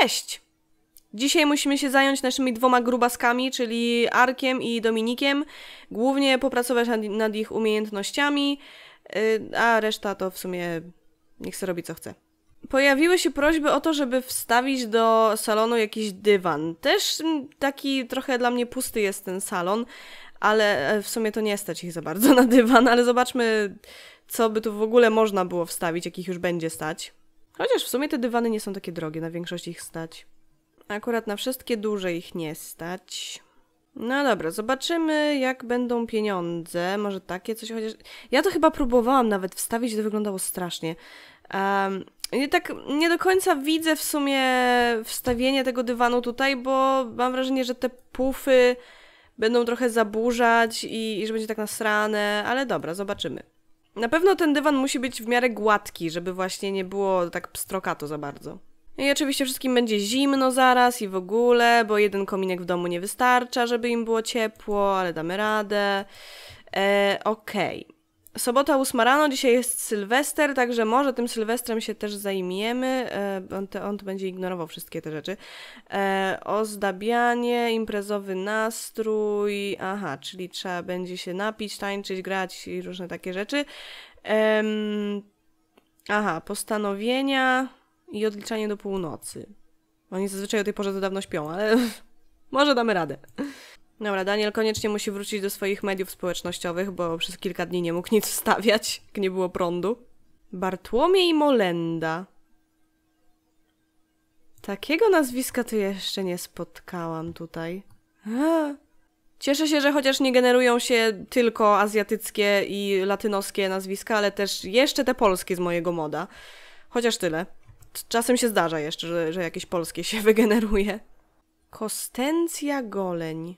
Cześć! Dzisiaj musimy się zająć naszymi dwoma grubaskami, czyli Arkiem i Dominikiem. Głównie popracować nad, nad ich umiejętnościami, y, a reszta to w sumie niech sobie robi co chce. Pojawiły się prośby o to, żeby wstawić do salonu jakiś dywan. Też taki trochę dla mnie pusty jest ten salon, ale e, w sumie to nie stać ich za bardzo na dywan, ale zobaczmy, co by tu w ogóle można było wstawić, jakich już będzie stać. Chociaż w sumie te dywany nie są takie drogie, na większość ich stać. Akurat na wszystkie duże ich nie stać. No dobra, zobaczymy jak będą pieniądze. Może takie coś chociaż. Ja to chyba próbowałam nawet wstawić, to wyglądało strasznie. Um, nie tak nie do końca widzę w sumie wstawienie tego dywanu tutaj, bo mam wrażenie, że te pufy będą trochę zaburzać i, i że będzie tak nasrane, ale dobra, zobaczymy. Na pewno ten dywan musi być w miarę gładki, żeby właśnie nie było tak pstrokato za bardzo. I oczywiście wszystkim będzie zimno zaraz i w ogóle, bo jeden kominek w domu nie wystarcza, żeby im było ciepło, ale damy radę. E, Okej. Okay. Sobota 8 rano, dzisiaj jest Sylwester, także może tym Sylwestrem się też zajmiemy. E, on, te, on będzie ignorował wszystkie te rzeczy. E, ozdabianie, imprezowy nastrój, aha, czyli trzeba będzie się napić, tańczyć, grać i różne takie rzeczy. aha, postanowienia i odliczanie do północy. Oni zazwyczaj o tej porze za dawno śpią, ale może damy radę. Dobra, Daniel koniecznie musi wrócić do swoich mediów społecznościowych, bo przez kilka dni nie mógł nic wstawiać, gdy nie było prądu. Bartłomiej Molenda. Takiego nazwiska tu jeszcze nie spotkałam tutaj. Cieszę się, że chociaż nie generują się tylko azjatyckie i latynoskie nazwiska, ale też jeszcze te polskie z mojego moda. Chociaż tyle. Czasem się zdarza jeszcze, że, że jakieś polskie się wygeneruje. Kostencja Goleń.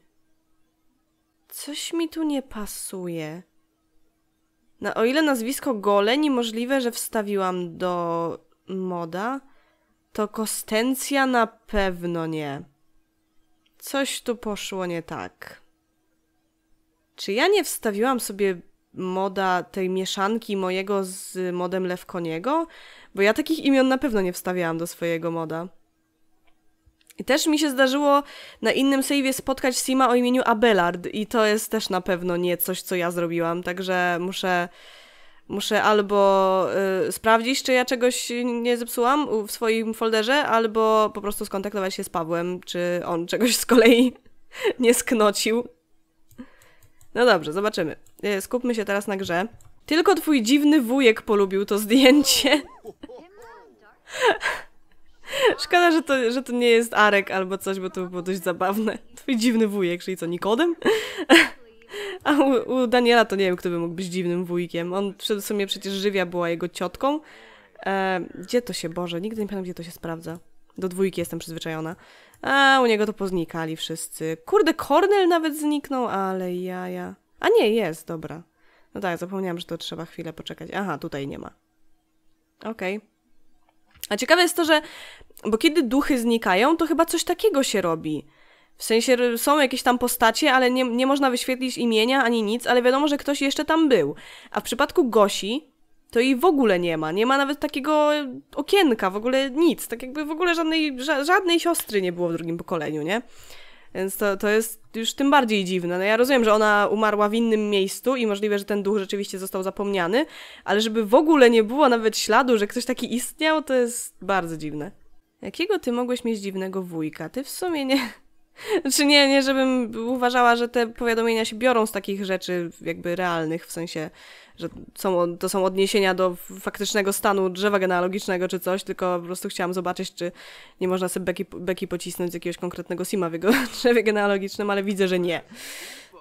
Coś mi tu nie pasuje. Na o ile nazwisko Goleni możliwe, że wstawiłam do moda, to Kostencja na pewno nie. Coś tu poszło nie tak. Czy ja nie wstawiłam sobie moda tej mieszanki mojego z modem Lewkoniego? Bo ja takich imion na pewno nie wstawiałam do swojego moda. I też mi się zdarzyło na innym sejwie spotkać Sima o imieniu Abelard i to jest też na pewno nie coś, co ja zrobiłam, także muszę muszę albo y, sprawdzić, czy ja czegoś nie zepsułam w swoim folderze, albo po prostu skontaktować się z Pawłem, czy on czegoś z kolei nie sknocił. No dobrze, zobaczymy. Y, skupmy się teraz na grze. Tylko twój dziwny wujek polubił to zdjęcie. Szkoda, że to, że to nie jest Arek albo coś, bo to by było dość zabawne. Twój dziwny wujek, czyli co, Nikodem? A u, u, Daniela to nie wiem, kto by mógł być dziwnym wujkiem. On w sumie przecież żywia była jego ciotką. E, gdzie to się, Boże, nigdy nie pamiętam, gdzie to się sprawdza. Do dwójki jestem przyzwyczajona. A u niego to poznikali wszyscy. Kurde, Kornel nawet zniknął, ale jaja. A nie, jest, dobra. No tak, zapomniałam, że to trzeba chwilę poczekać. Aha, tutaj nie ma. Okej. Okay. A ciekawe jest to, że. Bo kiedy duchy znikają, to chyba coś takiego się robi. W sensie są jakieś tam postacie, ale nie, nie można wyświetlić imienia ani nic, ale wiadomo, że ktoś jeszcze tam był. A w przypadku Gosi, to jej w ogóle nie ma. Nie ma nawet takiego okienka, w ogóle nic. Tak jakby w ogóle żadnej, żadnej siostry nie było w drugim pokoleniu, nie? Więc to, to jest już tym bardziej dziwne. No ja rozumiem, że ona umarła w innym miejscu i możliwe, że ten duch rzeczywiście został zapomniany, ale żeby w ogóle nie było nawet śladu, że ktoś taki istniał, to jest bardzo dziwne. Jakiego ty mogłeś mieć dziwnego wujka? Ty w sumie nie, znaczy nie, nie, żebym uważała, że te powiadomienia się biorą z takich rzeczy jakby realnych, w sensie, że są, to są odniesienia do faktycznego stanu drzewa genealogicznego czy coś, tylko po prostu chciałam zobaczyć, czy nie można sobie beki, beki pocisnąć z jakiegoś konkretnego sima w jego drzewie genealogicznym, ale widzę, że nie.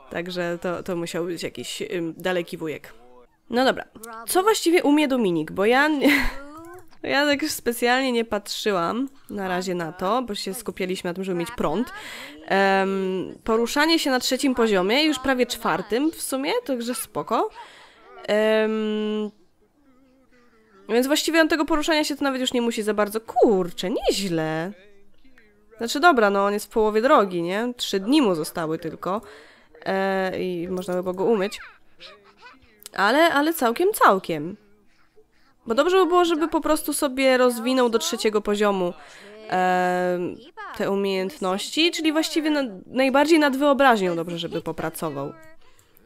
Także to, to musiał być jakiś daleki wujek. No dobra, co właściwie umie Dominik, bo ja... No ja tak już specjalnie nie patrzyłam na razie na to, bo się skupialiśmy na tym, żeby mieć prąd. Um, poruszanie się na trzecim poziomie, już prawie czwartym w sumie, także spoko. Um, więc właściwie on tego poruszania się to nawet już nie musi za bardzo. Kurczę, nieźle. Znaczy dobra, no on jest w połowie drogi, nie? Trzy dni mu zostały tylko. E, I można by było go umyć. Ale, ale całkiem, całkiem. Bo dobrze by było, żeby po prostu sobie rozwinął do trzeciego poziomu e, te umiejętności, czyli właściwie najbardziej nad wyobraźnią dobrze, żeby popracował.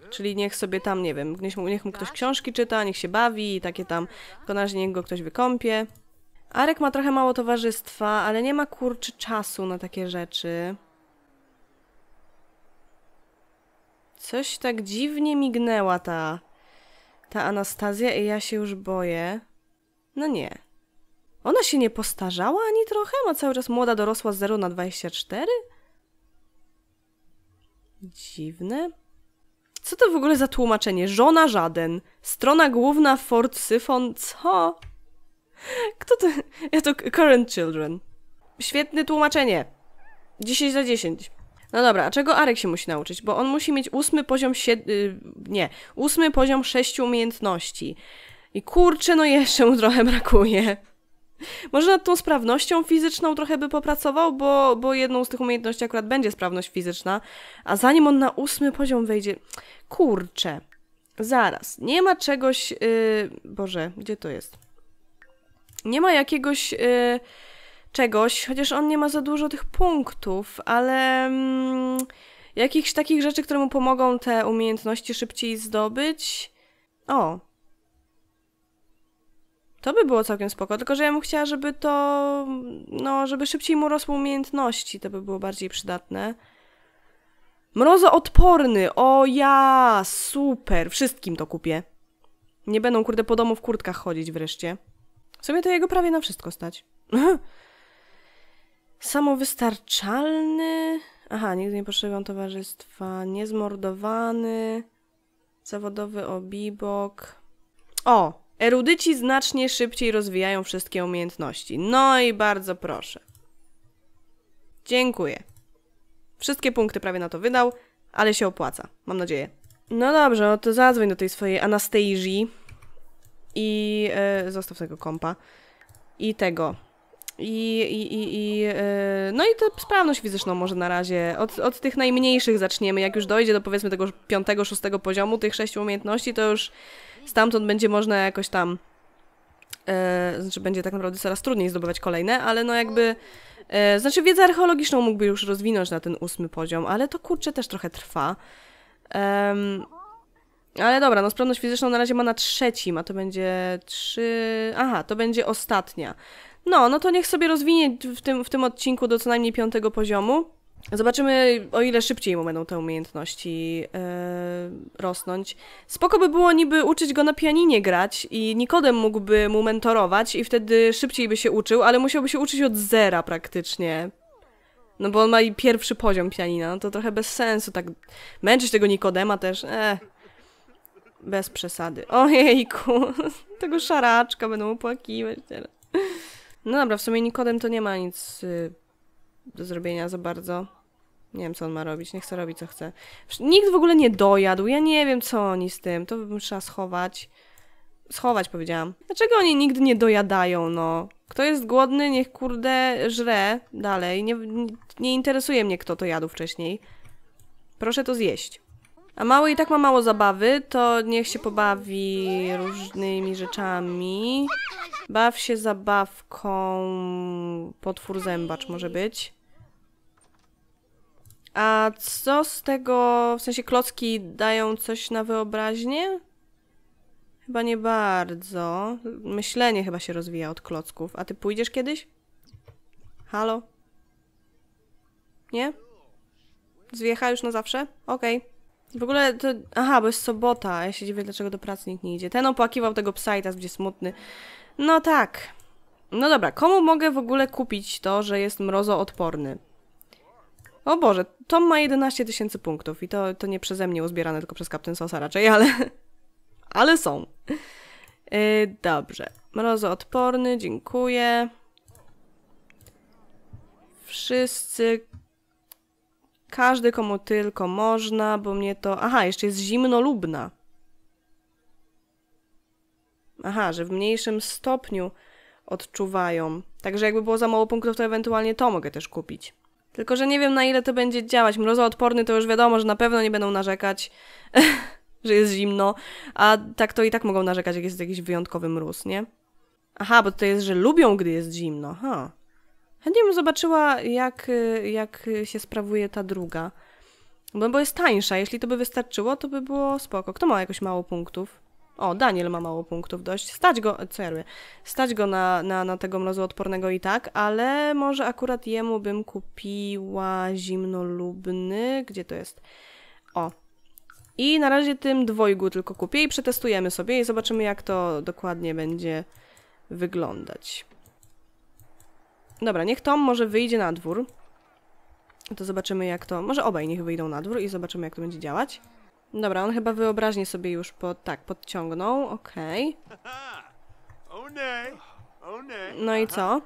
Czyli niech sobie tam, nie wiem, niech mu, niech mu ktoś książki czyta, niech się bawi i takie tam, tylko na niech go ktoś wykąpie. Arek ma trochę mało towarzystwa, ale nie ma kurczy czasu na takie rzeczy. Coś tak dziwnie mignęła ta ta Anastazja i ja się już boję. No nie. Ona się nie postarzała ani trochę? Ma cały czas młoda dorosła z 0 na 24? Dziwne. Co to w ogóle za tłumaczenie? Żona żaden. Strona główna Ford Syfon. Co? Kto to? Ja to Current Children. Świetne tłumaczenie. 10 za 10. No dobra, a czego Arek się musi nauczyć? Bo on musi mieć ósmy poziom sied... Y, nie, ósmy poziom sześciu umiejętności. I kurczę, no jeszcze mu trochę brakuje. Może nad tą sprawnością fizyczną trochę by popracował, bo, bo jedną z tych umiejętności akurat będzie sprawność fizyczna, a zanim on na ósmy poziom wejdzie. Kurczę, zaraz, nie ma czegoś. Yy... Boże, gdzie to jest? Nie ma jakiegoś. Yy czegoś, chociaż on nie ma za dużo tych punktów, ale mm, jakichś takich rzeczy, które mu pomogą te umiejętności szybciej zdobyć. O. To by było całkiem spoko, tylko że ja bym chciała, żeby to, no, żeby szybciej mu rosły umiejętności, to by było bardziej przydatne. Mrozoodporny, o ja, super, wszystkim to kupię. Nie będą, kurde, po domu w kurtkach chodzić wreszcie. W sumie to jego prawie na wszystko stać. Samowystarczalny. Aha, nigdy nie potrzebują towarzystwa. Niezmordowany. Zawodowy obibok. O! Erudyci znacznie szybciej rozwijają wszystkie umiejętności. No i bardzo proszę. Dziękuję. Wszystkie punkty prawie na to wydał, ale się opłaca. Mam nadzieję. No dobrze, no to zadzwoń do tej swojej Anastazji i e, zostaw tego kompa i tego. I, i, i, i e, no i to sprawność fizyczną może na razie. Od, od tych najmniejszych zaczniemy. Jak już dojdzie do powiedzmy tego piątego, szóstego poziomu, tych sześciu umiejętności, to już stamtąd będzie można jakoś tam... E, znaczy będzie tak naprawdę coraz trudniej zdobywać kolejne, ale no jakby... E, znaczy wiedzę archeologiczną mógłby już rozwinąć na ten ósmy poziom, ale to kurczę też trochę trwa. Um, ale dobra, no sprawność fizyczną na razie ma na trzecim, a to będzie trzy... Aha, to będzie ostatnia. No, no to niech sobie rozwinie w tym, w tym odcinku do co najmniej piątego poziomu. Zobaczymy, o ile szybciej mu będą te umiejętności e, rosnąć. Spoko by było niby uczyć go na pianinie grać i Nikodem mógłby mu mentorować i wtedy szybciej by się uczył, ale musiałby się uczyć od zera praktycznie. No bo on ma i pierwszy poziom pianina, no to trochę bez sensu tak męczyć tego Nikodema też, eh. Bez przesady. Ojejku, tego szaraczka będą opłakiwać teraz. No dobra, w sumie Nikodem to nie ma nic y, do zrobienia za bardzo. Nie wiem, co on ma robić. Niech chce robić, co chce. Nikt w ogóle nie dojadł. Ja nie wiem, co oni z tym. To bym trzeba schować. Schować, powiedziałam. Dlaczego oni nigdy nie dojadają, no? Kto jest głodny, niech kurde żre dalej. Nie, nie interesuje mnie, kto to jadł wcześniej. Proszę to zjeść. A mały i tak ma mało zabawy, to niech się pobawi różnymi rzeczami. Baw się zabawką... Potwór zębacz może być. A co z tego... W sensie klocki dają coś na wyobraźnię? Chyba nie bardzo. Myślenie chyba się rozwija od klocków. A ty pójdziesz kiedyś? Halo? Nie? Zwiecha już na zawsze? Okej. Okay. W ogóle to... Aha, bo jest sobota. Ja się dziwię, dlaczego do pracy nikt nie idzie. Ten opłakiwał tego psa i teraz będzie smutny. No tak. No dobra, komu mogę w ogóle kupić to, że jest mrozoodporny? O Boże, Tom ma 11 tysięcy punktów i to, to nie przeze mnie uzbierane, tylko przez Captain Sosa raczej, ale... ale są. Yy, dobrze. Mrozoodporny, dziękuję. Wszyscy każdy, komu tylko można, bo mnie to... Aha, jeszcze jest zimnolubna. Aha, że w mniejszym stopniu odczuwają. Także jakby było za mało punktów, to ewentualnie to mogę też kupić. Tylko, że nie wiem na ile to będzie działać. Mrozoodporny to już wiadomo, że na pewno nie będą narzekać, że jest zimno, a tak to i tak mogą narzekać, jak jest jakiś wyjątkowy mróz, nie? Aha, bo to jest, że lubią, gdy jest zimno. Ha. Huh. Chętnie bym zobaczyła, jak, jak się sprawuje ta druga. Bo, no bo jest tańsza. Jeśli to by wystarczyło, to by było spoko. Kto ma jakoś mało punktów? O, Daniel ma mało punktów dość. Stać go, co ja robię? Stać go na, na, na tego odpornego i tak, ale może akurat jemu bym kupiła zimnolubny. Gdzie to jest? O. I na razie tym dwojgu tylko kupię i przetestujemy sobie i zobaczymy, jak to dokładnie będzie wyglądać. Dobra, niech Tom może wyjdzie na dwór. To zobaczymy jak to... Może obaj niech wyjdą na dwór i zobaczymy jak to będzie działać. Dobra, on chyba wyobraźnie sobie już po... tak, podciągnął. Okej. Okay. Oh, no. Oh, no. no i co?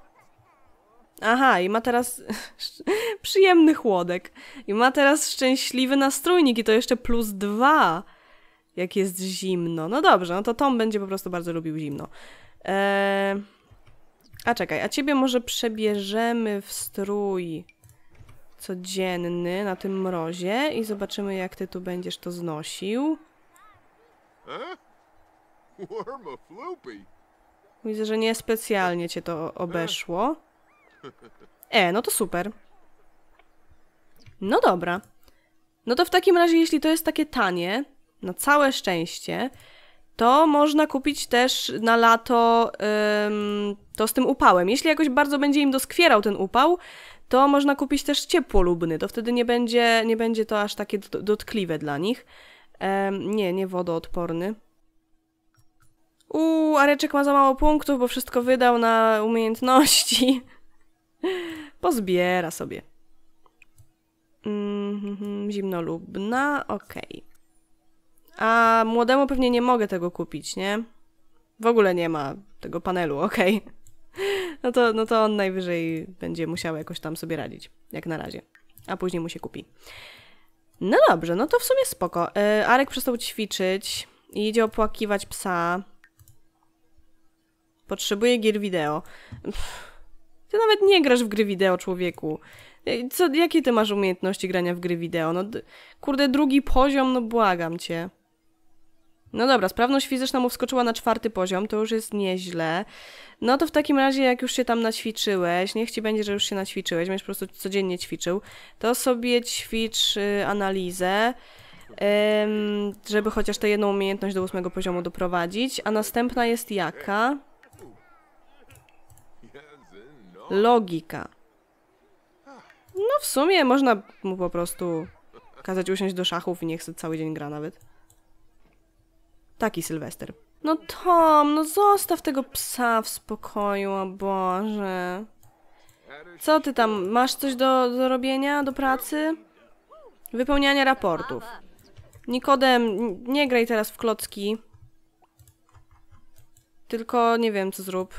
Aha, i ma teraz przyjemny chłodek. I ma teraz szczęśliwy nastrójnik i to jeszcze plus dwa, jak jest zimno. No dobrze, no to Tom będzie po prostu bardzo lubił zimno. Eee... A czekaj, a ciebie może przebierzemy w strój codzienny na tym mrozie i zobaczymy, jak ty tu będziesz to znosił. Widzę, że niespecjalnie cię to obeszło. E, no to super. No dobra. No to w takim razie, jeśli to jest takie tanie, na całe szczęście, to można kupić też na lato ym, to z tym upałem. Jeśli jakoś bardzo będzie im doskwierał ten upał, to można kupić też ciepłolubny, to wtedy nie będzie, nie będzie to aż takie dotkliwe dla nich. Ym, nie, nie wodoodporny. Uuu, Areczek ma za mało punktów, bo wszystko wydał na umiejętności. Pozbiera sobie. Mm, mm, mm zimnolubna, okej. Okay. A młodemu pewnie nie mogę tego kupić, nie? W ogóle nie ma tego panelu, okej. Okay. No, to, no to on najwyżej będzie musiał jakoś tam sobie radzić, jak na razie. A później mu się kupi. No dobrze, no to w sumie spoko. Yy, Arek przestał ćwiczyć i idzie opłakiwać psa. Potrzebuje gier wideo. Pff, ty nawet nie grasz w gry wideo, człowieku. E, co, jakie ty masz umiejętności grania w gry wideo? No, kurde, drugi poziom, no błagam cię. No dobra, sprawność fizyczna mu wskoczyła na czwarty poziom, to już jest nieźle. No to w takim razie, jak już się tam naćwiczyłeś, niech ci będzie, że już się naćwiczyłeś, będziesz po prostu codziennie ćwiczył, to sobie ćwicz y, analizę, y, żeby chociaż tę jedną umiejętność do ósmego poziomu doprowadzić. A następna jest jaka? Logika. No w sumie można mu po prostu kazać usiąść do szachów i niech cały dzień gra nawet. Taki Sylwester. No Tom, no zostaw tego psa w spokoju, o Boże. Co ty tam, masz coś do, do robienia, do pracy? Wypełniania raportów. Nikodem, nie graj teraz w klocki. Tylko nie wiem, co zrób.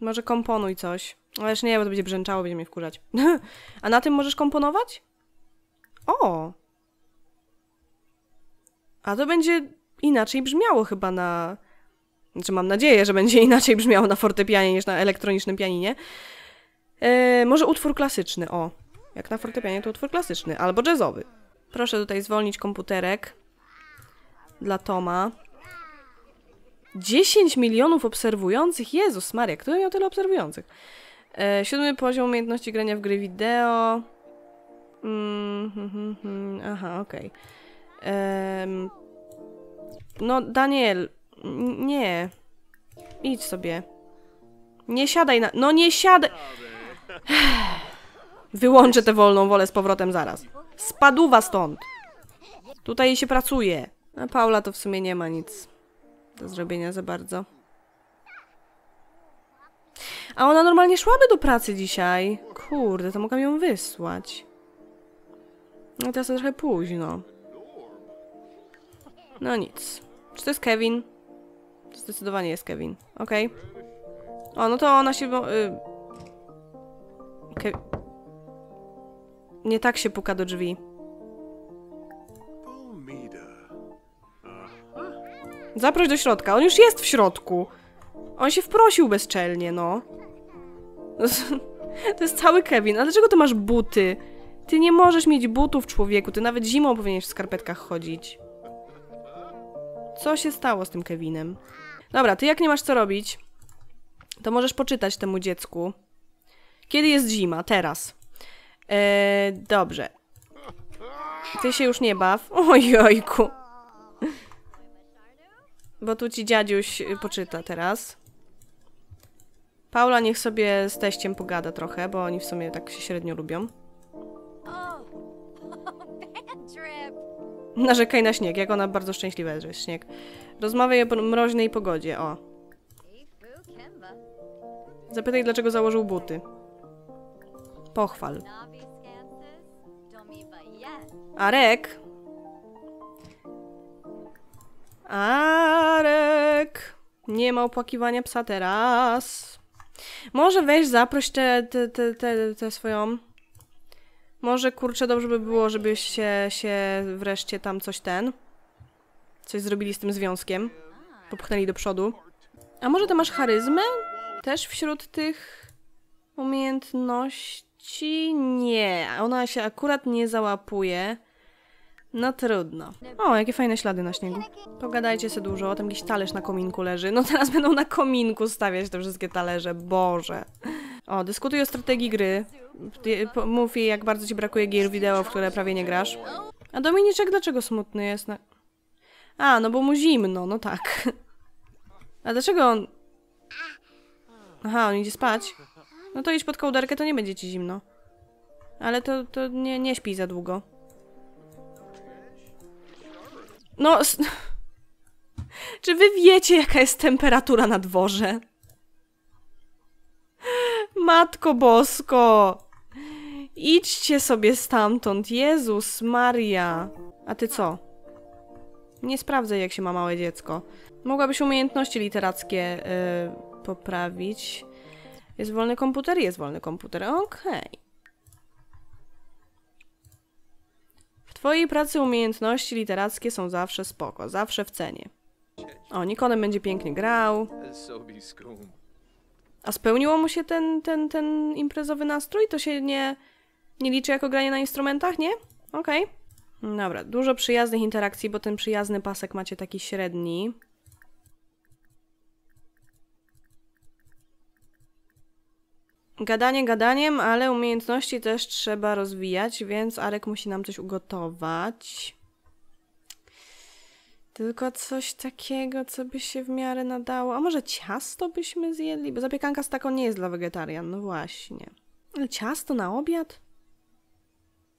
Może komponuj coś. Ależ nie, bo to będzie brzęczało, będzie mnie wkurzać. A na tym możesz komponować? O! A to będzie inaczej brzmiało chyba na. Znaczy, mam nadzieję, że będzie inaczej brzmiało na fortepianie niż na elektronicznym pianinie. E, może utwór klasyczny, o. Jak na fortepianie to utwór klasyczny, albo jazzowy. Proszę tutaj zwolnić komputerek dla Toma. 10 milionów obserwujących? Jezus Maria, kto miał tyle obserwujących? E, siódmy poziom umiejętności grania w gry wideo. Mm, hmm, hmm, hmm. Aha, okej. Okay. No, Daniel, nie. Idź sobie. Nie siadaj na... No nie siadaj! Wyłączę tę wolną wolę z powrotem zaraz. Spaduwa stąd! Tutaj się pracuje. A Paula to w sumie nie ma nic do zrobienia za bardzo. A ona normalnie szłaby do pracy dzisiaj. Kurde, to mogłam ją wysłać. No teraz to trochę późno. No nic. Czy to jest Kevin? Zdecydowanie jest Kevin. Okej. Okay. O, no to ona się... Y Ke Nie tak się puka do drzwi. Zaproś do środka. On już jest w środku. On się wprosił bezczelnie, no. To jest cały Kevin. A dlaczego ty masz buty? Ty nie możesz mieć butów, człowieku. Ty nawet zimą powinieneś w skarpetkach chodzić. Co się stało z tym Kevinem? Dobra, ty jak nie masz co robić, to możesz poczytać temu dziecku. Kiedy jest zima? Teraz. Eee, dobrze. Ty się już nie baw. Ojojku. Bo tu ci dziadziuś y, poczyta teraz. Paula niech sobie z teściem pogada trochę, bo oni w sumie tak się średnio lubią. Narzekaj na śnieg, jak ona bardzo szczęśliwa jest, że jest śnieg. Rozmawiaj o mroźnej pogodzie, o. Zapytaj, dlaczego założył buty. Pochwal. Arek! Arek! Nie ma opłakiwania psa teraz. Może weź zaproś tę te, te, te, te, swoją może kurczę, dobrze by było, żebyście się wreszcie tam coś ten. Coś zrobili z tym związkiem. Popchnęli do przodu. A może ty masz charyzmę? Też wśród tych umiejętności? Nie, ona się akurat nie załapuje. No trudno. O, jakie fajne ślady na śniegu. Pogadajcie se dużo, tam jakiś talerz na kominku leży. No teraz będą na kominku stawiać te wszystkie talerze, Boże. O, dyskutuj o strategii gry. Mówi, jak bardzo ci brakuje gier wideo, w które prawie nie grasz. A Dominiczek dlaczego smutny jest? Na... No. A, no bo mu zimno, no tak. A dlaczego on... Aha, on idzie spać. No to idź pod kołderkę, to nie będzie ci zimno. Ale to, to nie, nie śpi za długo. No... Czy wy wiecie, jaka jest temperatura na dworze? Matko Bosko! Idźcie sobie stamtąd, Jezus Maria! A ty co? Nie sprawdzę, jak się ma małe dziecko. Mogłabyś umiejętności literackie yy, poprawić. Jest wolny komputer? Jest wolny komputer. Okej. Okay. W twojej pracy umiejętności literackie są zawsze spoko, zawsze w cenie. O, Nikonem będzie pięknie grał. A spełniło mu się ten, ten, ten imprezowy nastrój? To się nie, nie liczy jako granie na instrumentach, nie? Okej. Okay. Dobra, dużo przyjaznych interakcji, bo ten przyjazny pasek macie taki średni. Gadanie gadaniem, ale umiejętności też trzeba rozwijać, więc Arek musi nam coś ugotować. Tylko coś takiego, co by się w miarę nadało. A może ciasto byśmy zjedli? Bo zapiekanka z taką nie jest dla wegetarian, no właśnie. Ciasto na obiad?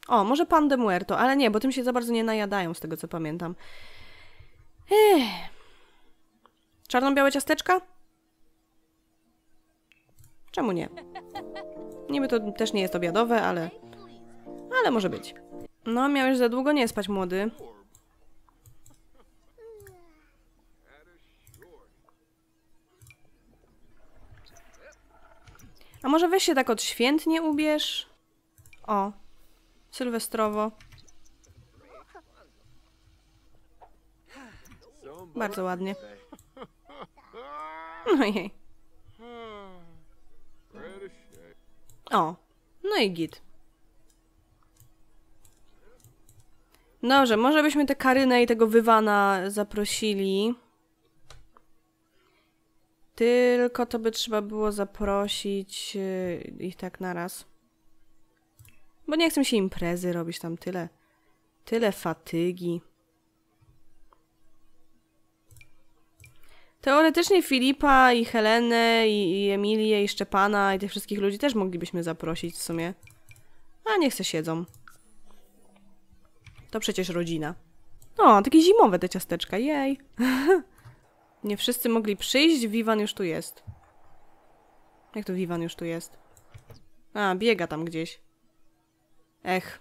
O, może pan de muerto, ale nie, bo tym się za bardzo nie najadają, z tego co pamiętam. Ech. Czarno-białe ciasteczka? Czemu nie? Niby to też nie jest obiadowe, ale... Ale może być. No, miałeś za długo nie spać, młody. A może weź się tak odświętnie ubierz? O, sylwestrowo. Bardzo ładnie. No jej. O, no i git. Dobrze, może byśmy tę Karynę i tego Wywana zaprosili. Tylko to by trzeba było zaprosić y, ich tak naraz. Bo nie chcę się imprezy robić tam tyle. Tyle fatygi. Teoretycznie Filipa i Helenę i, i Emilię i Szczepana i tych wszystkich ludzi też moglibyśmy zaprosić w sumie. A niech se siedzą. To przecież rodzina. No, takie zimowe te ciasteczka, jej. Nie wszyscy mogli przyjść, Wiwan już tu jest. Jak to Wiwan już tu jest? A, biega tam gdzieś. Ech.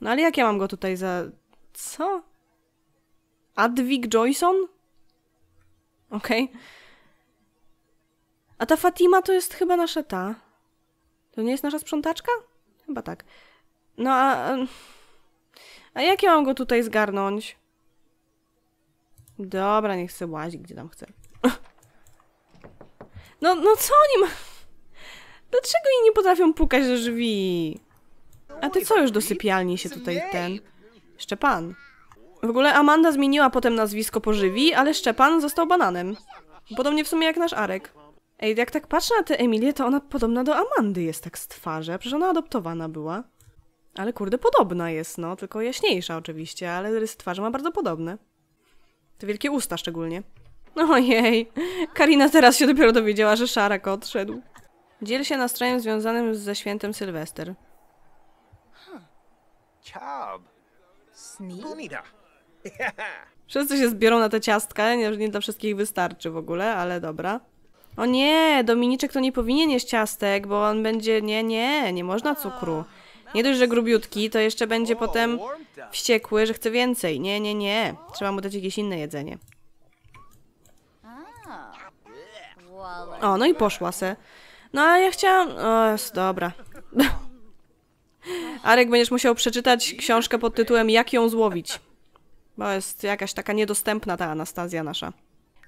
No ale jak ja mam go tutaj za... Co? Adwig Joyson? Okej. Okay. A ta Fatima to jest chyba nasza ta. To nie jest nasza sprzątaczka? Chyba tak. No a... A jak ja mam go tutaj zgarnąć? Dobra, niech chce łazi, gdzie tam chce. No, no co oni ma... Dlaczego oni nie potrafią pukać do drzwi? A ty co już do sypialni się tutaj ten... Szczepan. W ogóle Amanda zmieniła potem nazwisko pożywi, ale Szczepan został bananem. Podobnie w sumie jak nasz Arek. Ej, jak tak patrzę na tę Emilię, to ona podobna do Amandy jest tak z twarzy, przecież ona adoptowana była. Ale kurde, podobna jest, no, tylko jaśniejsza oczywiście, ale rys twarzy ma bardzo podobne. Te wielkie usta szczególnie. Ojej, Karina teraz się dopiero dowiedziała, że Szarak odszedł. Dziel się nastrojem związanym ze świętem Sylwester. Wszyscy się zbiorą na te ciastka, nie, nie dla wszystkich wystarczy w ogóle, ale dobra. O nie, Dominiczek to nie powinien jeść ciastek, bo on będzie... Nie, nie, nie można cukru. Nie dość, że grubiutki, to jeszcze będzie potem wściekły, że chce więcej. Nie, nie, nie. Trzeba mu dać jakieś inne jedzenie. O, no i poszła se. No, a ja chciałam... O, jest, dobra. Arek, będziesz musiał przeczytać książkę pod tytułem Jak ją złowić. Bo jest jakaś taka niedostępna ta Anastazja nasza.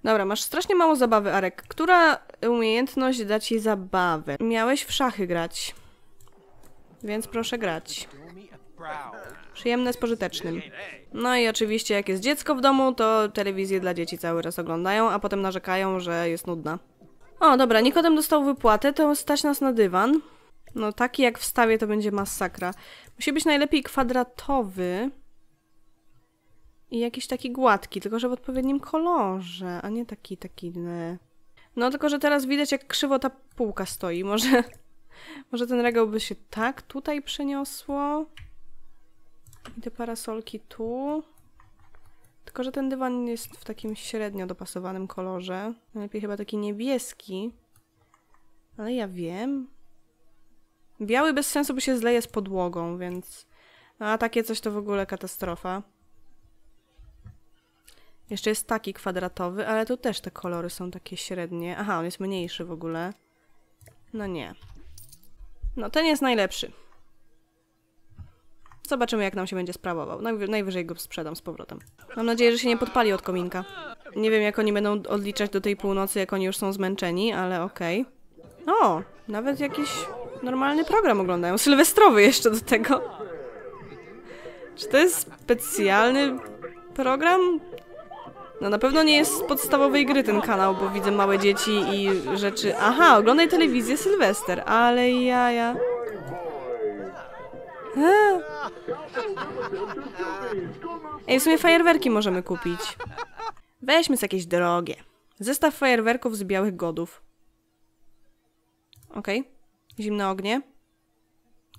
Dobra, masz strasznie mało zabawy, Arek. Która umiejętność da ci zabawę? Miałeś w szachy grać. Więc proszę grać. Przyjemne z pożytecznym. No i oczywiście jak jest dziecko w domu, to telewizję dla dzieci cały raz oglądają, a potem narzekają, że jest nudna. O, dobra, Nikodem dostał wypłatę, to stać nas na dywan. No taki jak wstawię, to będzie masakra. Musi być najlepiej kwadratowy. I jakiś taki gładki, tylko że w odpowiednim kolorze, a nie taki, taki... Ne. No tylko, że teraz widać jak krzywo ta półka stoi, może... Może ten regał by się tak tutaj przeniosło. I te parasolki tu. Tylko, że ten dywan jest w takim średnio dopasowanym kolorze. Najlepiej chyba taki niebieski. Ale ja wiem. Biały bez sensu by się zleje z podłogą, więc... No, a takie coś to w ogóle katastrofa. Jeszcze jest taki kwadratowy, ale tu też te kolory są takie średnie. Aha, on jest mniejszy w ogóle. No nie. No, ten jest najlepszy. Zobaczymy, jak nam się będzie sprawował. Najwyżej go sprzedam z powrotem. Mam nadzieję, że się nie podpali od kominka. Nie wiem, jak oni będą odliczać do tej północy, jak oni już są zmęczeni, ale okej. Okay. O, nawet jakiś normalny program oglądają. Sylwestrowy jeszcze do tego. Czy to jest specjalny program? No na pewno nie jest z podstawowej gry ten kanał, bo widzę małe dzieci i rzeczy... Aha, oglądaj telewizję Sylwester, ale jaja... ja. Ej, w sumie fajerwerki możemy kupić. Weźmy z jakieś drogie. Zestaw fajerwerków z białych godów. Okej. Okay. Zimne ognie.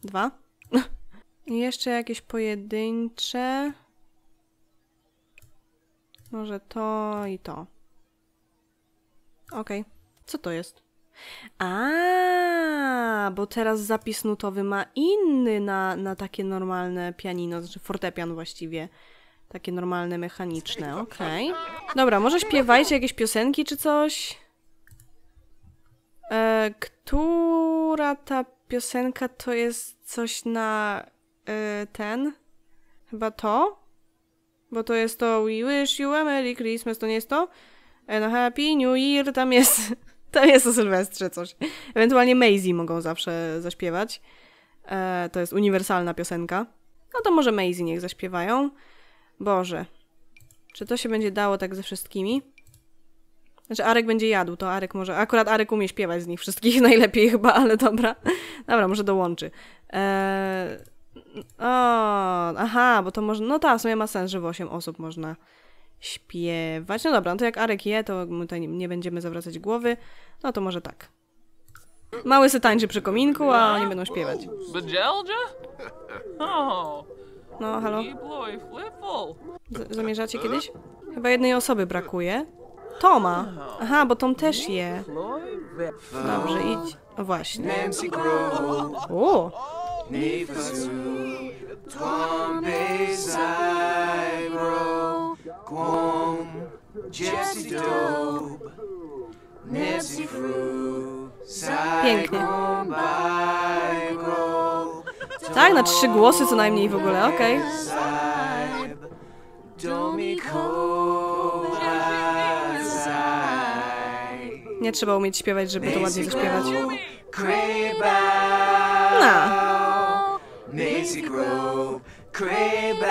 Dwa. I jeszcze jakieś pojedyncze... Może to i to. Okej. Okay. Co to jest? A, bo teraz zapis nutowy ma inny na, na takie normalne pianino, znaczy fortepian właściwie. Takie normalne, mechaniczne, okej. Okay. Dobra, może śpiewajcie jakieś piosenki czy coś? E, która ta piosenka to jest coś na e, ten? Chyba to? Bo to jest to We wish you a Merry Christmas, to nie jest to? And a Happy New Year, tam jest... Tam jest o Sylwestrze coś. Ewentualnie Maisie mogą zawsze zaśpiewać. E, to jest uniwersalna piosenka. No to może Maisie niech zaśpiewają. Boże. Czy to się będzie dało tak ze wszystkimi? Znaczy Arek będzie jadł, to Arek może... Akurat Arek umie śpiewać z nich wszystkich najlepiej chyba, ale dobra. Dobra, może dołączy. Eee... O, aha, bo to można. No tak, w sumie ma sens, że w 8 osób można śpiewać. No dobra, no to jak Arek je, to my tutaj nie będziemy zawracać głowy. No to może tak. Mały se tańczy przy kominku, a oni będą śpiewać. Bedzieldzie? Oh. No, halo? Z zamierzacie kiedyś? Chyba jednej osoby brakuje. Toma! Aha, bo Tom też je. Dobrze, idź. O, właśnie. O! Jesse Dope, Pięknie. Tak, na trzy głosy co najmniej w ogóle, okej. Okay. Nie trzeba umieć śpiewać, żeby to ładnie zaśpiewać. Na. Macy Grove, Craybow,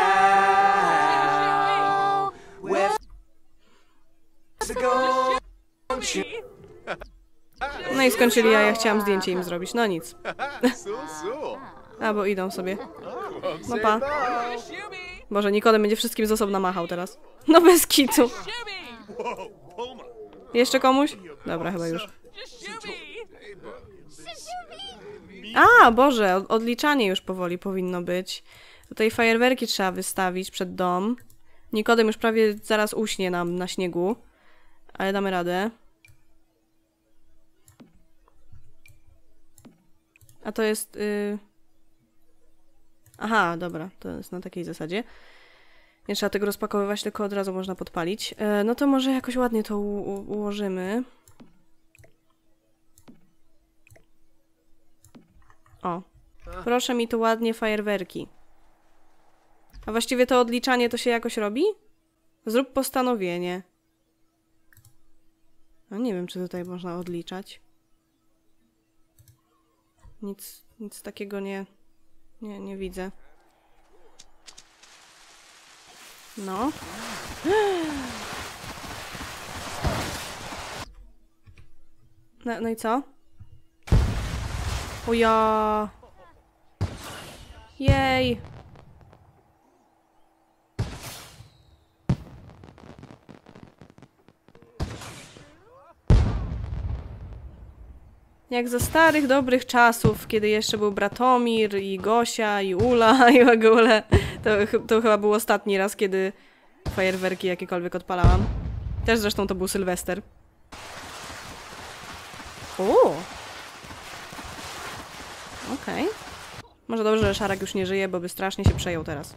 No i skończyli, a ja chciałam zdjęcie im zrobić. No nic. A, bo idą sobie. No pa. Boże, Nikodem będzie wszystkim z osobna machał teraz. No bez kitu. Jeszcze komuś? Dobra, chyba już. A, Boże, odliczanie już powoli powinno być. Tutaj fajerwerki trzeba wystawić przed dom. Nikodem już prawie zaraz uśnie nam na śniegu. Ale damy radę. A to jest... Yy... Aha, dobra, to jest na takiej zasadzie. Nie trzeba tego rozpakowywać, tylko od razu można podpalić. E, no to może jakoś ładnie to ułożymy. O. Proszę mi tu ładnie fajerwerki. A właściwie to odliczanie to się jakoś robi? Zrób postanowienie. No nie wiem, czy tutaj można odliczać. Nic, nic takiego nie, nie, nie widzę. No. No, no i co? O ja. Jej. Jak ze starych, dobrych czasów, kiedy jeszcze był Bratomir i Gosia i Ula i w ogóle. To, to chyba był ostatni raz, kiedy fajerwerki jakiekolwiek odpalałam. Też zresztą to był Sylwester. O! Okej. Okay. Może dobrze, że Szarek już nie żyje, bo by strasznie się przejął teraz.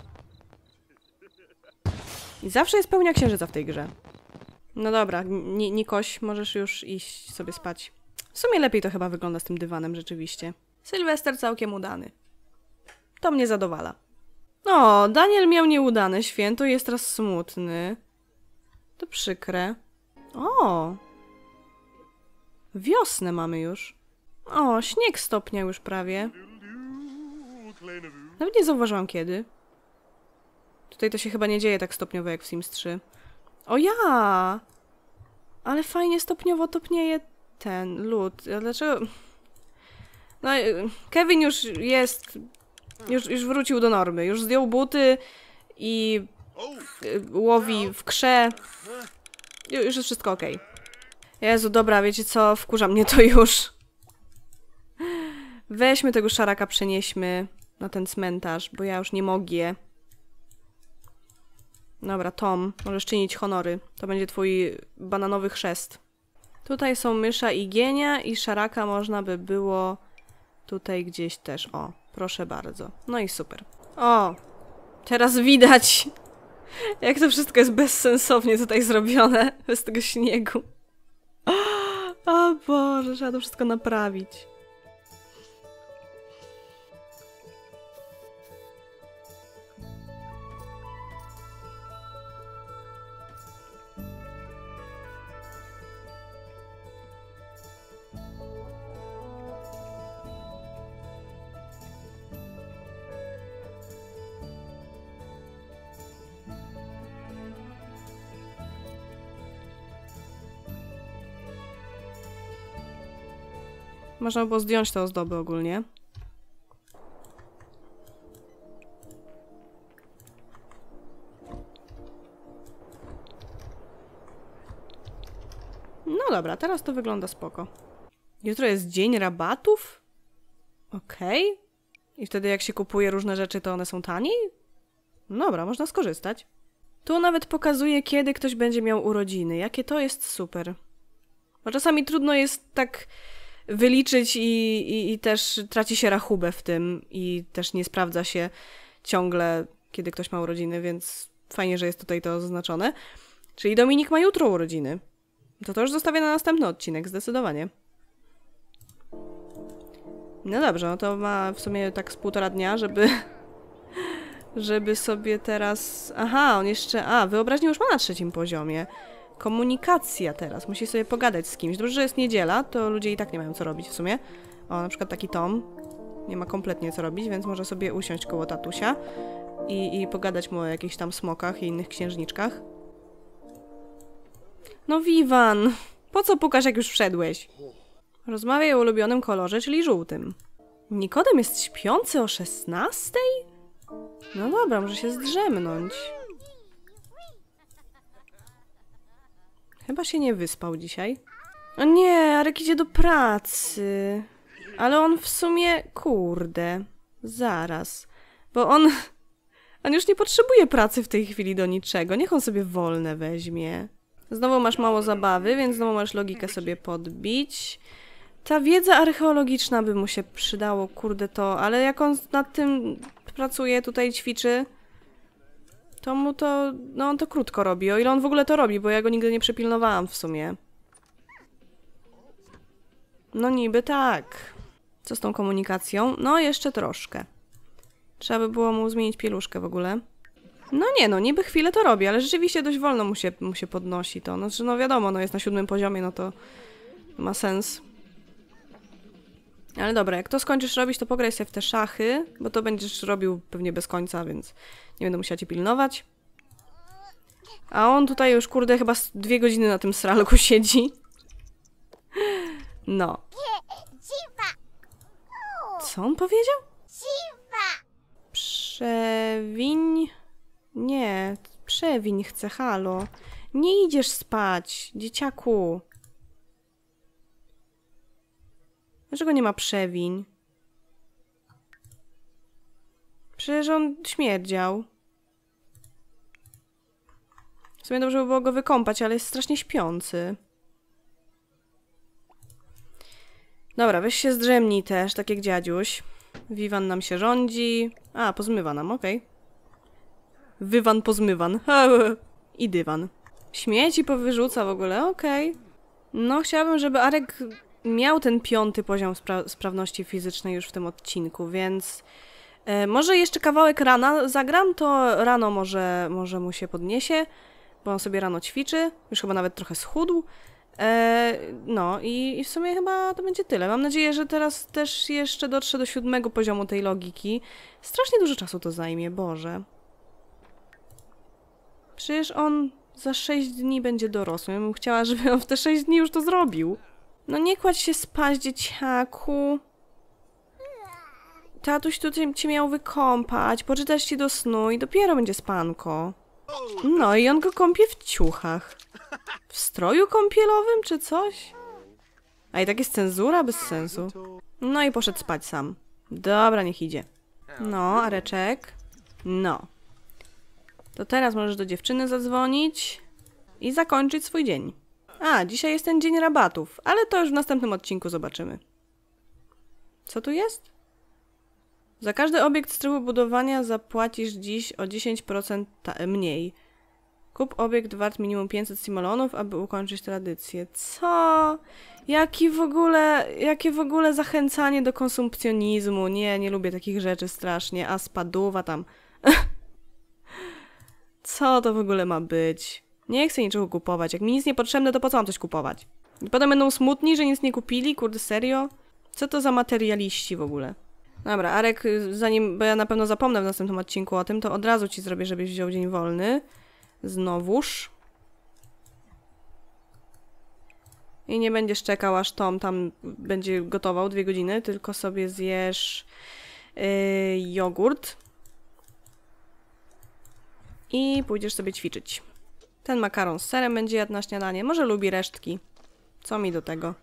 I zawsze jest pełnia księżyca w tej grze. No dobra, Nikoś, możesz już iść sobie spać. W sumie lepiej to chyba wygląda z tym dywanem rzeczywiście. Sylwester całkiem udany. To mnie zadowala. No, Daniel miał nieudane święto i jest teraz smutny. To przykre. O! Wiosnę mamy już. O, śnieg stopnia już prawie. Nawet nie zauważyłam kiedy. Tutaj to się chyba nie dzieje tak stopniowo jak w Sims 3. O ja! Ale fajnie stopniowo topnieje ten lód. Dlaczego... No, y, Kevin już jest... Już, już wrócił do normy. Już zdjął buty i łowi w krze. Już jest wszystko ok. Jezu, dobra, wiecie co? Wkurza mnie to już. Weźmy tego szaraka, przenieśmy na ten cmentarz, bo ja już nie mogę. Dobra, Tom, możesz czynić honory. To będzie twój bananowy chrzest. Tutaj są mysza i gienia i szaraka można by było tutaj gdzieś też. O, proszę bardzo. No i super. O, teraz widać, jak to wszystko jest bezsensownie tutaj zrobione, bez tego śniegu. O Boże, trzeba to wszystko naprawić. Można było zdjąć te ozdoby ogólnie. No dobra, teraz to wygląda spoko. Jutro jest dzień rabatów? Okej. Okay. I wtedy jak się kupuje różne rzeczy, to one są taniej? No dobra, można skorzystać. Tu nawet pokazuje, kiedy ktoś będzie miał urodziny. Jakie to jest super. Bo czasami trudno jest tak wyliczyć i, i, i też traci się rachubę w tym i też nie sprawdza się ciągle, kiedy ktoś ma urodziny, więc fajnie, że jest tutaj to zaznaczone. Czyli Dominik ma jutro urodziny. To to już zostawię na następny odcinek, zdecydowanie. No dobrze, no to ma w sumie tak z półtora dnia, żeby... Żeby sobie teraz... Aha, on jeszcze... A, wyobraźnię już ma na trzecim poziomie komunikacja teraz. Musi sobie pogadać z kimś. Dobrze, że jest niedziela, to ludzie i tak nie mają co robić w sumie. O, na przykład taki Tom nie ma kompletnie co robić, więc może sobie usiąść koło tatusia i, i pogadać mu o jakichś tam smokach i innych księżniczkach. No Wiwan, po co pukasz jak już wszedłeś? Rozmawiaj o ulubionym kolorze, czyli żółtym. Nikodem jest śpiący o 16? No dobra, może się zdrzemnąć. Chyba się nie wyspał dzisiaj. O nie, Arek idzie do pracy. Ale on w sumie... Kurde. Zaraz. Bo on... On już nie potrzebuje pracy w tej chwili do niczego. Niech on sobie wolne weźmie. Znowu masz mało zabawy, więc znowu masz logikę sobie podbić. Ta wiedza archeologiczna by mu się przydało, kurde to, ale jak on nad tym pracuje, tutaj ćwiczy, to mu to... no on to krótko robi, o ile on w ogóle to robi, bo ja go nigdy nie przepilnowałam w sumie. No niby tak. Co z tą komunikacją? No jeszcze troszkę. Trzeba by było mu zmienić pieluszkę w ogóle. No nie no, niby chwilę to robi, ale rzeczywiście dość wolno mu się, mu się podnosi to. No, no wiadomo, no jest na siódmym poziomie, no to ma sens. Ale dobra, jak to skończysz robić, to pograj się w te szachy, bo to będziesz robił pewnie bez końca, więc nie będę musiała cię pilnować. A on tutaj już, kurde, chyba dwie godziny na tym sralku siedzi. No. Co on powiedział? Przewiń... Nie, przewiń chcę, halo. Nie idziesz spać, dzieciaku. Dlaczego nie ma przewiń? Przecież on śmierdział. W sumie dobrze by było go wykąpać, ale jest strasznie śpiący. Dobra, weź się zdrzemnij też, tak jak dziadziuś. Wiwan nam się rządzi. A, pozmywa nam, okej. Okay. Wywan pozmywan. I dywan. Śmieci powyrzuca w ogóle, okej. Okay. No, chciałabym, żeby Arek miał ten piąty poziom spra sprawności fizycznej już w tym odcinku, więc E, może jeszcze kawałek rana zagram, to rano może, może mu się podniesie, bo on sobie rano ćwiczy, już chyba nawet trochę schudł. E, no i, i, w sumie chyba to będzie tyle. Mam nadzieję, że teraz też jeszcze dotrze do siódmego poziomu tej logiki. Strasznie dużo czasu to zajmie, Boże. Przecież on za 6 dni będzie dorosły. Ja bym chciała, żeby on w te 6 dni już to zrobił. No nie kładź się spać, dzieciaku. Tatuś tu cię miał wykąpać, poczytać ci do snu i dopiero będzie spanko. No i on go kąpie w ciuchach. W stroju kąpielowym czy coś? A i tak jest cenzura bez sensu. No i poszedł spać sam. Dobra, niech idzie. No, Areczek. No. To teraz możesz do dziewczyny zadzwonić i zakończyć swój dzień. A, dzisiaj jest ten dzień rabatów, ale to już w następnym odcinku zobaczymy. Co tu jest? Za każdy obiekt z trybu budowania zapłacisz dziś o 10% mniej. Kup obiekt wart minimum 500 simolonów, aby ukończyć tradycję. Co? Jaki w ogóle, jakie w ogóle zachęcanie do konsumpcjonizmu? Nie, nie lubię takich rzeczy strasznie. A spaduwa tam. Co to w ogóle ma być? Nie chcę niczego kupować. Jak mi nic niepotrzebne, to po co mam coś kupować? I potem będą smutni, że nic nie kupili? Kurde, serio? Co to za materialiści w ogóle? Dobra, Arek, y, zanim, bo ja na pewno zapomnę w następnym odcinku o tym, to od razu ci zrobię, żebyś wziął dzień wolny. Znowuż. I nie będziesz czekał, aż Tom tam będzie gotował dwie godziny, tylko sobie zjesz yy, jogurt. I pójdziesz sobie ćwiczyć. Ten makaron z serem będzie jadł na śniadanie. Może lubi resztki. Co mi do tego?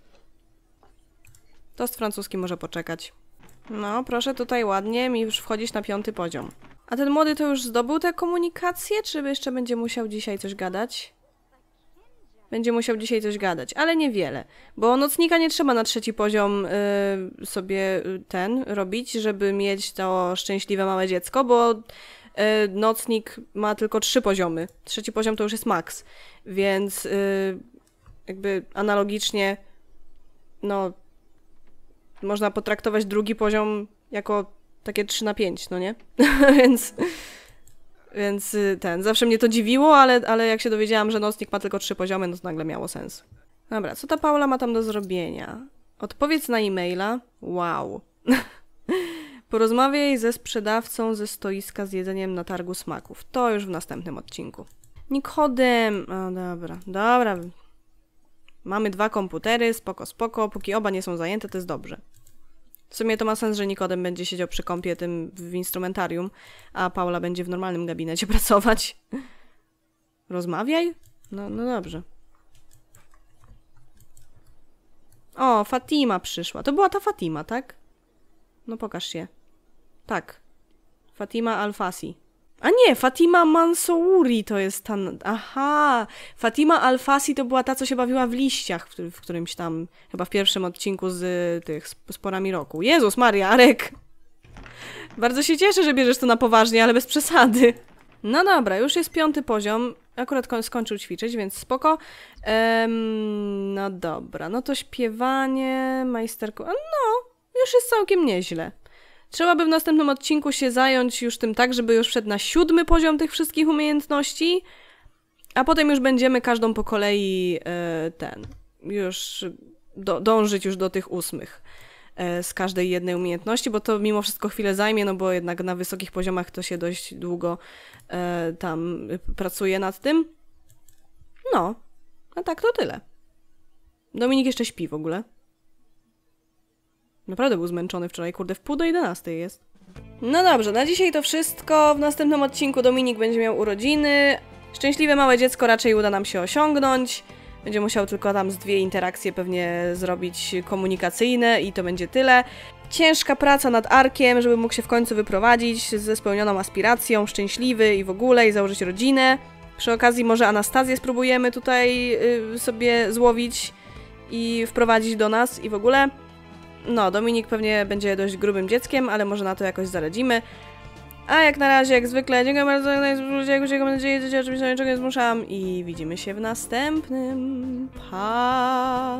z francuski może poczekać. No, proszę tutaj ładnie mi już wchodzić na piąty poziom. A ten młody to już zdobył tę komunikację, czy jeszcze będzie musiał dzisiaj coś gadać? Będzie musiał dzisiaj coś gadać, ale niewiele. Bo nocnika nie trzeba na trzeci poziom y, sobie y, ten robić, żeby mieć to szczęśliwe małe dziecko, bo y, nocnik ma tylko trzy poziomy. Trzeci poziom to już jest maks. Więc y, jakby analogicznie, no można potraktować drugi poziom jako takie 3 na 5, no nie? więc, więc y, ten, zawsze mnie to dziwiło, ale, ale jak się dowiedziałam, że nocnik ma tylko 3 poziomy, no to nagle miało sens. Dobra, co ta Paula ma tam do zrobienia? Odpowiedz na e-maila. Wow. Porozmawiaj ze sprzedawcą ze stoiska z jedzeniem na targu smaków. To już w następnym odcinku. Nikodem. A dobra, dobra. Mamy dwa komputery, spoko, spoko, póki oba nie są zajęte, to jest dobrze. W sumie to ma sens, że Nikodem będzie siedział przy kąpie tym w instrumentarium, a Paula będzie w normalnym gabinecie pracować. Rozmawiaj? No, no dobrze. O, Fatima przyszła. To była ta Fatima, tak? No pokaż się. Tak. Fatima Alfasi. A nie, Fatima Mansouri to jest ta... Aha! Fatima Alfasi to była ta, co się bawiła w liściach w, w którymś tam, chyba w pierwszym odcinku z tych, z, porami roku. Jezus Maria, Arek! Bardzo się cieszę, że bierzesz to na poważnie, ale bez przesady. No dobra, już jest piąty poziom. Akurat skończył ćwiczyć, więc spoko. Ehm, no dobra, no to śpiewanie, majsterku... No, już jest całkiem nieźle. Trzeba by w następnym odcinku się zająć już tym tak, żeby już wszedł na siódmy poziom tych wszystkich umiejętności, a potem już będziemy każdą po kolei e, ten, już do, dążyć już do tych ósmych e, z każdej jednej umiejętności, bo to mimo wszystko chwilę zajmie, no bo jednak na wysokich poziomach to się dość długo e, tam pracuje nad tym. No, a tak to tyle. Dominik jeszcze śpi w ogóle. Naprawdę był zmęczony wczoraj, kurde, w pół do 11 jest. No dobrze, na dzisiaj to wszystko. W następnym odcinku Dominik będzie miał urodziny. Szczęśliwe małe dziecko raczej uda nam się osiągnąć. Będzie musiał tylko tam z dwie interakcje pewnie zrobić komunikacyjne i to będzie tyle. Ciężka praca nad Arkiem, żeby mógł się w końcu wyprowadzić ze spełnioną aspiracją, szczęśliwy i w ogóle, i założyć rodzinę. Przy okazji może Anastazję spróbujemy tutaj y, sobie złowić i wprowadzić do nas i w ogóle. No, Dominik pewnie będzie dość grubym dzieckiem, ale może na to jakoś zaradzimy. A jak na razie, jak zwykle, dziękuję bardzo za udział, mam nadzieję, że oczywiście niczego nie zmuszam i widzimy się w następnym. Pa!